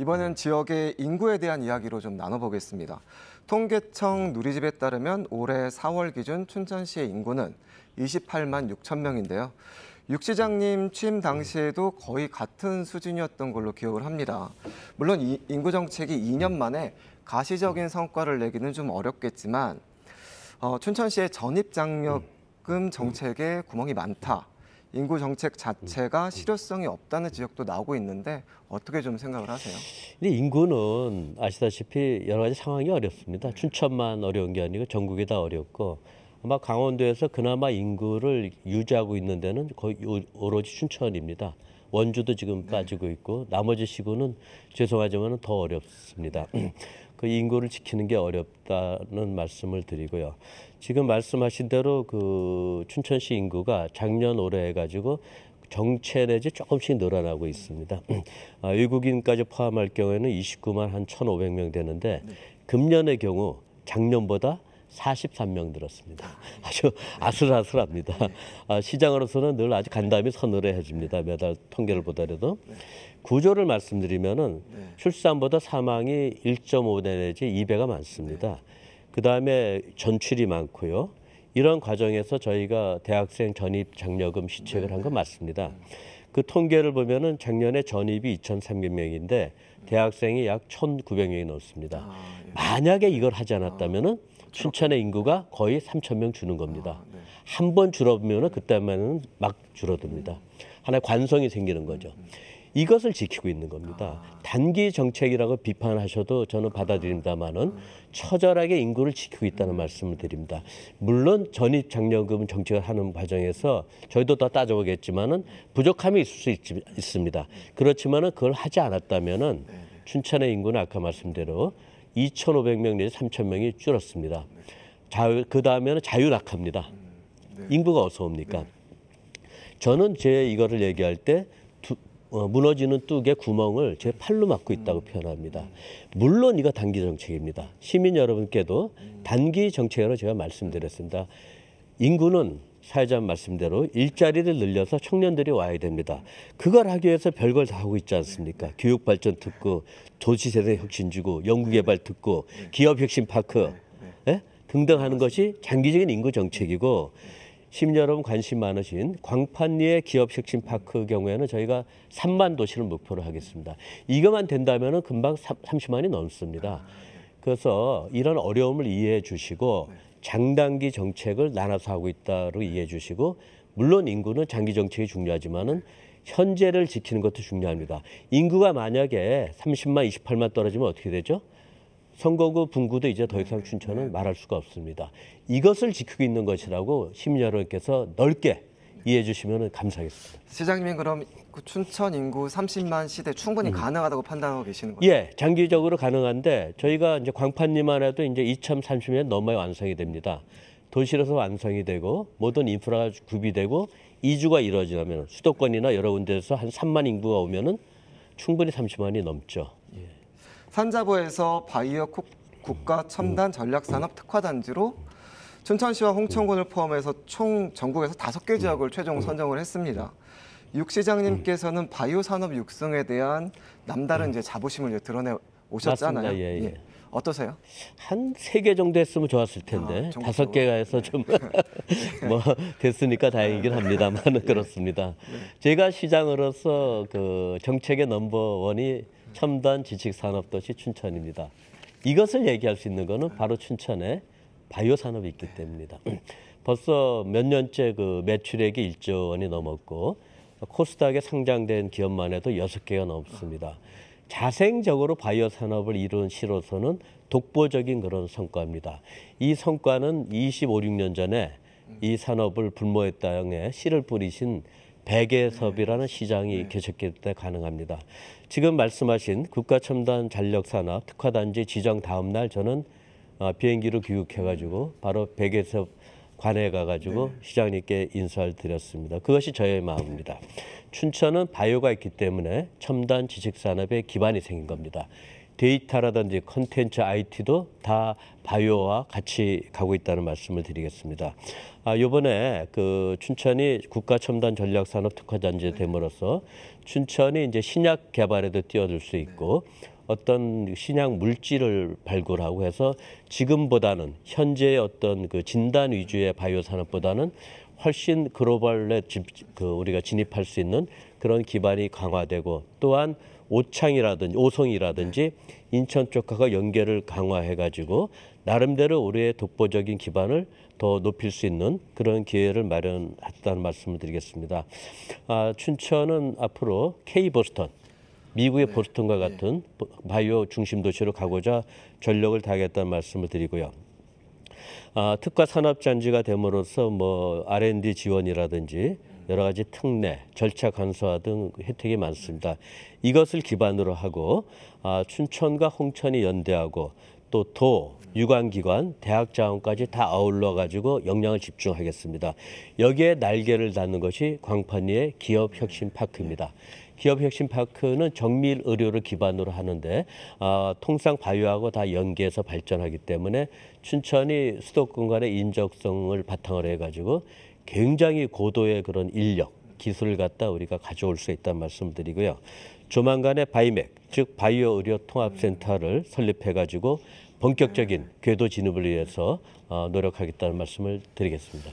이번엔 지역의 인구에 대한 이야기로 좀 나눠보겠습니다. 통계청 누리집에 따르면 올해 4월 기준 춘천시의 인구는 28만 6천 명인데요. 육 시장님 취임 당시에도 거의 같은 수준이었던 걸로 기억을 합니다. 물론 인구 정책이 2년 만에 가시적인 성과를 내기는 좀 어렵겠지만 어, 춘천시의 전입장려금 정책에 구멍이 많다. 인구 정책 자체가 음. 실효성이 없다는 지적도 나오고 있는데 어떻게 좀 생각을 하세요? 근데 인구는 아시다시피 여러 가지 상황이 어렵습니다. 네. 춘천만 어려운 게 아니고 전국이 다 어렵고 아마 강원도에서 그나마 인구를 유지하고 있는 데는 거의 오로지 춘천입니다. 원주도 지금 네. 빠지고 있고 나머지 시군은 죄송하지만 더 어렵습니다. 네. 그 인구를 지키는 게 어렵다는 말씀을 드리고요. 지금 말씀하신 대로 그 춘천시 인구가 작년 올해 해가지고 정체 내지 조금씩 늘어나고 있습니다. 아, 외국인까지 포함할 경우에는 29만 한 1,500명 되는데 네. 금년의 경우 작년보다 43명 늘었습니다. 아주 아슬아슬합니다. 아, 시장으로서는 늘 아주 간담이 서늘해집니다. 매달 통계를 보더라도 구조를 말씀드리면은 네. 출산보다 사망이 1.5배 내지 2배가 많습니다. 네. 그 다음에 전출이 많고요. 이런 과정에서 저희가 대학생 전입 장려금 시책을 네. 한건 맞습니다. 그 통계를 보면은 작년에 전입이 2,300명인데 대학생이 약 1,900명이 넘습니다. 아, 예. 만약에 이걸 하지 않았다면은 아. 춘천의 인구가 거의 3천 명 주는 겁니다. 아, 네. 한번 줄어들면 그때만은 막 줄어듭니다. 하나의 관성이 생기는 거죠. 음, 음. 이것을 지키고 있는 겁니다. 아. 단기 정책이라고 비판하셔도 저는 받아들인다마는 음. 처절하게 인구를 지키고 있다는 말씀을 드립니다. 물론 전입 장려금 정책을 하는 과정에서 저희도 더 따져보겠지만은 부족함이 있을 수 있, 있습니다. 그렇지만은 그걸 하지 않았다면은 네, 네. 춘천의 인구는 아까 말씀대로 2,500명 내지 3,000명이 줄었습니다. 자유, 그 다음에는 자유낙합니다. 음, 네. 인구가 어서 옵니까? 저는 제 이거를 얘기할 때 두, 어, 무너지는 뚝의 구멍을 제 팔로 막고 있다고 음. 표현합니다. 물론 이거 단기 정책입니다. 시민 여러분께도 음. 단기 정책으로 제가 말씀드렸습니다. 인구는 사회자 말씀대로 일자리를 늘려서 청년들이 와야 됩니다. 그걸 하기 위해서 별걸 다 하고 있지 않습니까? 교육발전 특구, 도시세대 혁신지구, 연구개발 특구, 기업혁신파크 예? 등등 하는 것이 장기적인 인구 정책이고 시민 여러분 관심 많으신 광판리의 기업혁신파크 경우에는 저희가 3만 도시를 목표로 하겠습니다. 이것만 된다면 금방 30만이 넘습니다. 그래서 이런 어려움을 이해해 주시고 장단기 정책을 나눠서 하고 있다로 이해해 주시고 물론 인구는 장기 정책이 중요하지만은 현재를 지키는 것도 중요합니다. 인구가 만약에 30만, 28만 떨어지면 어떻게 되죠? 선거구 분구도 이제 더 이상 춘천은 말할 수가 없습니다. 이것을 지키고 있는 것이라고 시민 여러분께서 넓게 이해해 주시면 감사하겠습니다. 시장님 그럼 그 춘천 인구 30만 시대 충분히 음. 가능하다고 판단하고 계시는 거예요? 예, 장기적으로 가능한데 저희가 이제 광판리만 해도 이제 2030년 넘어야 완성이 됩니다. 도시로서 완성이 되고 모든 인프라가 구비되고 이주가 이루어지면 수도권이나 여러 군데에서 한 3만 인구가 오면은 충분히 30만이 넘죠. 예. 산자부에서 바이오 국, 가 첨단 음. 전략 산업 특화 단지로 춘천시와 홍천군을 음. 포함해서 총 전국에서 다섯 개 음. 지역을 최종 음. 선정을 했습니다. 육 시장님께서는 바이오 산업 육성에 대한 남다른 이제 자부심을 드러내 오셨잖아요. 예, 예. 예. 어떠세요? 한 세 개 정도 했으면 좋았을 아, 텐데 다섯 아, 개가 해서 네. 좀뭐 됐으니까 다행이긴 네. 합니다만 네. 그렇습니다. 제가 시장으로서 그 정책의 넘버원이 첨단 지식 산업 도시 춘천입니다. 이것을 얘기할 수 있는 거는 바로 춘천에 바이오 산업이 있기 때문이다. 음. 벌써 몇 년째 그 매출액이 1조 원이 넘었고 코스닥에 상장된 기업만 해도 6개가 넘습니다. 자생적으로 바이오 산업을 이룬 시로서는 독보적인 그런 성과입니다. 이 성과는 25, 6년 전에 이 산업을 불모했다 형 씨를 뿌리신 백예섭이라는 시장이 네. 계셨기 때 가능합니다. 지금 말씀하신 국가첨단 전력산업 특화단지 지정 다음 날 저는 어, 비행기로 귀국해가지고 바로 백에서 관에 가가지고 네. 시장님께 인사를 드렸습니다. 그것이 저의 마음입니다. 춘천은 바이오가 있기 때문에 첨단 지식 산업의 기반이 생긴 겁니다. 데이터라든지 컨텐츠 IT도 다 바이오와 같이 가고 있다는 말씀을 드리겠습니다. 아, 요번에 그 춘천이 국가 첨단 전략 산업 특화 단지 됨으로써 춘천이 이제 신약 개발에도 뛰어들 수 있고 네. 어떤 신약 물질을 발굴하고 해서 지금보다는 현재의 어떤 그 진단 위주의 바이오 산업보다는 훨씬 글로벌에 진, 그 우리가 진입할 수 있는 그런 기반이 강화되고 또한 오창이라든지 오송이라든지 인천 쪽과고 연계를 강화해 가지고 나름대로 우리의 독보적인 기반을 더 높일 수 있는 그런 기회를 마련했다는 말씀을 드리겠습니다. 아, 춘천은 앞으로 K 보스턴 미국의 네. 보스턴과 네. 같은 바이오 중심 도시로 가고자 전력을 다하겠다는 말씀을 드리고요. 아, 특화 산업 잔지가 됨으로써 뭐 R&D 지원이라든지 여러 가지 특례, 절차 간소화 등 혜택이 많습니다. 이것을 기반으로 하고 아, 춘천과 홍천이 연대하고 또 도, 유관기관, 대학 자원까지 다 아울러 가지고 역량을 집중하겠습니다. 여기에 날개를 닫는 것이 광판리의 기업 혁신 네. 파크입니다. 네. 기업 혁신 파크는 정밀 의료를 기반으로 하는데 어, 통상 바이오하고 다 연계해서 발전하기 때문에 춘천이 수도권 간의 인적성을 바탕으로 해가지고 굉장히 고도의 그런 인력 기술을 갖다 우리가 가져올 수 있다는 말씀드리고요. 조만간에 바이맥 즉 바이오 의료 통합센터를 설립해 가지고 본격적인 음. 궤도 진입을 위해서 어, 노력하겠다는 말씀을 드리겠습니다.